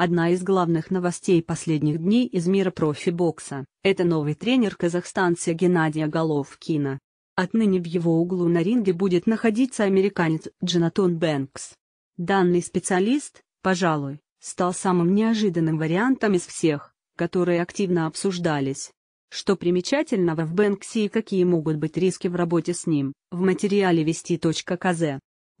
Одна из главных новостей последних дней из мира профи-бокса – это новый тренер казахстанца Геннадия Головкина. Отныне в его углу на ринге будет находиться американец Джонатон Бэнкс. Данный специалист, пожалуй, стал самым неожиданным вариантом из всех, которые активно обсуждались. Что примечательного в Бэнксе и какие могут быть риски в работе с ним, в материале вести.кз.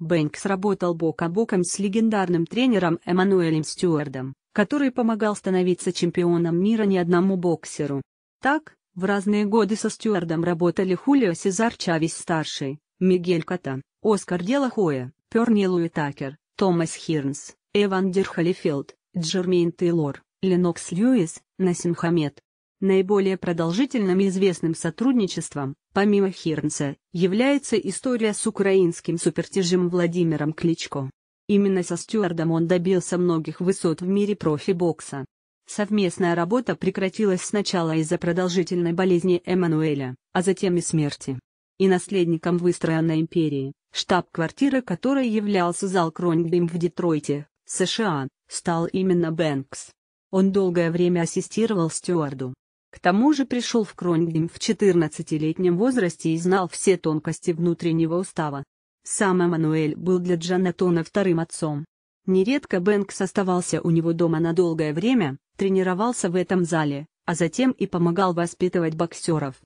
Бэнкс работал бок о боком с легендарным тренером Эммануэлем Стюардом, который помогал становиться чемпионом мира не одному боксеру. Так, в разные годы со Стюардом работали Хулио Сезар Чавес-старший, Мигель Кота, Оскар Делахоя, Перни Луи Такер, Томас Хирнс, Эван Дерхалифилд, Джермейн Тейлор, Ленокс Льюис, Насим Хамед, Наиболее продолжительным известным сотрудничеством, помимо Хирнца, является история с украинским супертяжем Владимиром Кличко. Именно со Стюардом он добился многих высот в мире профи-бокса. Совместная работа прекратилась сначала из-за продолжительной болезни Эммануэля, а затем и смерти. И наследником выстроенной империи, штаб квартиры которой являлся зал Кронгбим в Детройте, США, стал именно Бэнкс. Он долгое время ассистировал Стюарду, к тому же пришел в Кронгем в 14-летнем возрасте и знал все тонкости внутреннего устава. Сам Эммануэль был для Джанатона вторым отцом. Нередко Бэнкс оставался у него дома на долгое время, тренировался в этом зале, а затем и помогал воспитывать боксеров.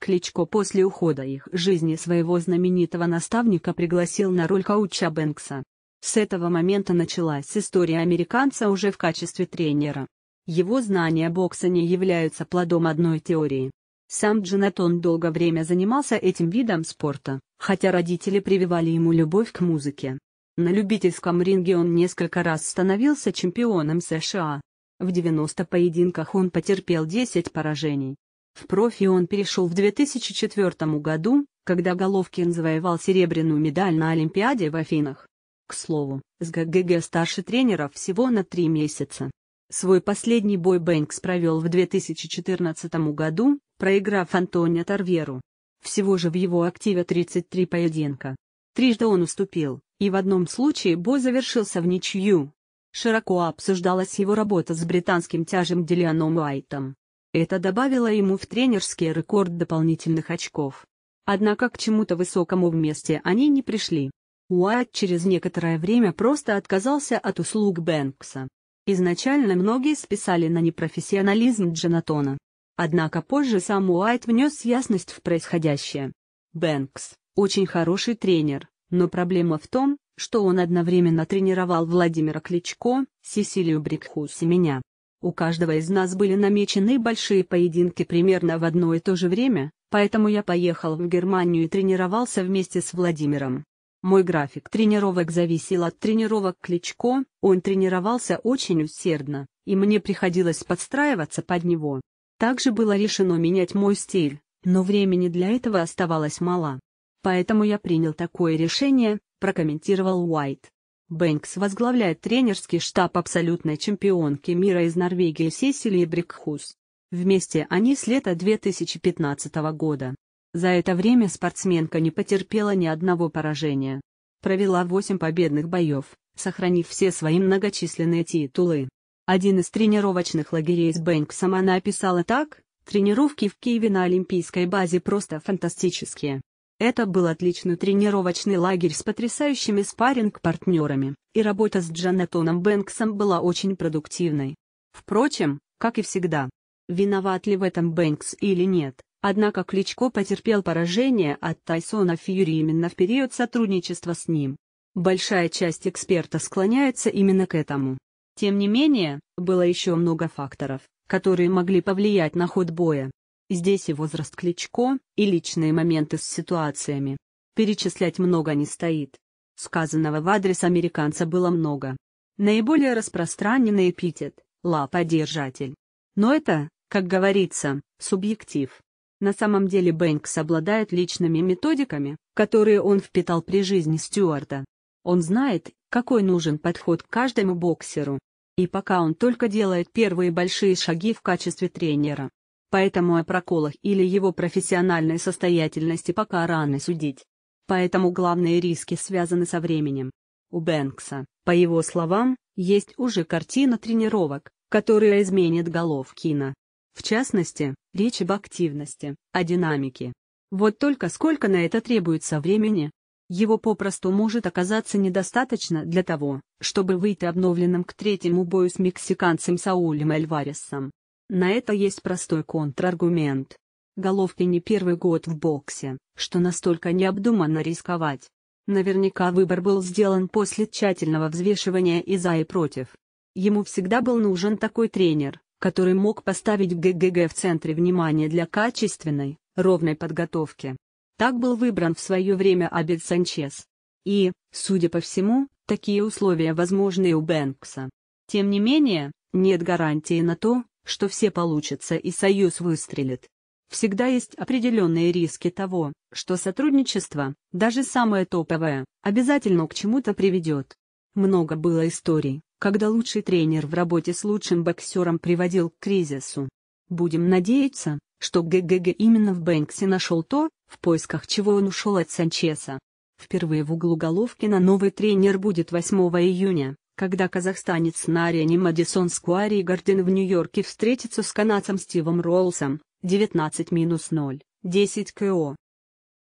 Кличко после ухода их жизни своего знаменитого наставника пригласил на роль коуча Бэнкса. С этого момента началась история американца уже в качестве тренера. Его знания бокса не являются плодом одной теории. Сам Джонатон долгое время занимался этим видом спорта, хотя родители прививали ему любовь к музыке. На любительском ринге он несколько раз становился чемпионом США. В 90 поединках он потерпел 10 поражений. В профи он перешел в 2004 году, когда Головкин завоевал серебряную медаль на Олимпиаде в Афинах. К слову, с ГГГ старше тренера всего на три месяца. Свой последний бой Бэнкс провел в 2014 году, проиграв Антонио Тарверу. Всего же в его активе 33 поединка. Трижды он уступил, и в одном случае бой завершился в ничью. Широко обсуждалась его работа с британским тяжем Дилианом Уайтом. Это добавило ему в тренерский рекорд дополнительных очков. Однако к чему-то высокому вместе они не пришли. Уайт через некоторое время просто отказался от услуг Бэнкса. Изначально многие списали на непрофессионализм Джонатона. Однако позже сам Уайт внес ясность в происходящее. Бэнкс – очень хороший тренер, но проблема в том, что он одновременно тренировал Владимира Кличко, Сесилию Брикхус и меня. У каждого из нас были намечены большие поединки примерно в одно и то же время, поэтому я поехал в Германию и тренировался вместе с Владимиром. Мой график тренировок зависел от тренировок Кличко, он тренировался очень усердно, и мне приходилось подстраиваться под него. Также было решено менять мой стиль, но времени для этого оставалось мало. Поэтому я принял такое решение, прокомментировал Уайт. Бэнкс возглавляет тренерский штаб абсолютной чемпионки мира из Норвегии Сесилии Брикхус. Вместе они с лета 2015 года за это время спортсменка не потерпела ни одного поражения. Провела 8 победных боев, сохранив все свои многочисленные титулы. Один из тренировочных лагерей с Бэнксом она описала так, тренировки в Киеве на Олимпийской базе просто фантастические. Это был отличный тренировочный лагерь с потрясающими спарринг-партнерами, и работа с Джанатоном Бэнксом была очень продуктивной. Впрочем, как и всегда. Виноват ли в этом Бэнкс или нет, Однако Кличко потерпел поражение от Тайсона Фьюри именно в период сотрудничества с ним. Большая часть эксперта склоняется именно к этому. Тем не менее, было еще много факторов, которые могли повлиять на ход боя. Здесь и возраст Кличко, и личные моменты с ситуациями. Перечислять много не стоит. Сказанного в адрес американца было много. Наиболее распространенный эпитет – лаподержатель. Но это, как говорится, субъектив. На самом деле Бэнкс обладает личными методиками, которые он впитал при жизни Стюарта. Он знает, какой нужен подход к каждому боксеру. И пока он только делает первые большие шаги в качестве тренера. Поэтому о проколах или его профессиональной состоятельности пока рано судить. Поэтому главные риски связаны со временем. У Бэнкса, по его словам, есть уже картина тренировок, которая изменит головкина. В частности, речь об активности, о динамике. Вот только сколько на это требуется времени. Его попросту может оказаться недостаточно для того, чтобы выйти обновленным к третьему бою с мексиканцем Саулем Эльваресом. На это есть простой контраргумент. Головки не первый год в боксе, что настолько необдуманно рисковать. Наверняка выбор был сделан после тщательного взвешивания и за и против. Ему всегда был нужен такой тренер, который мог поставить ГГГ в центре внимания для качественной, ровной подготовки. Так был выбран в свое время Абель Санчес. И, судя по всему, такие условия возможны и у Бэнкса. Тем не менее, нет гарантии на то, что все получится и Союз выстрелит. Всегда есть определенные риски того, что сотрудничество, даже самое топовое, обязательно к чему-то приведет. Много было историй, когда лучший тренер в работе с лучшим боксером приводил к кризису. Будем надеяться, что ГГГ именно в Бэнксе нашел то, в поисках чего он ушел от Санчеса. Впервые в углу головки на новый тренер будет 8 июня, когда казахстанец на арене Мадисон Скуари и Гарден в Нью-Йорке встретится с канадцем Стивом Роллсом, 19-0, 10 КО.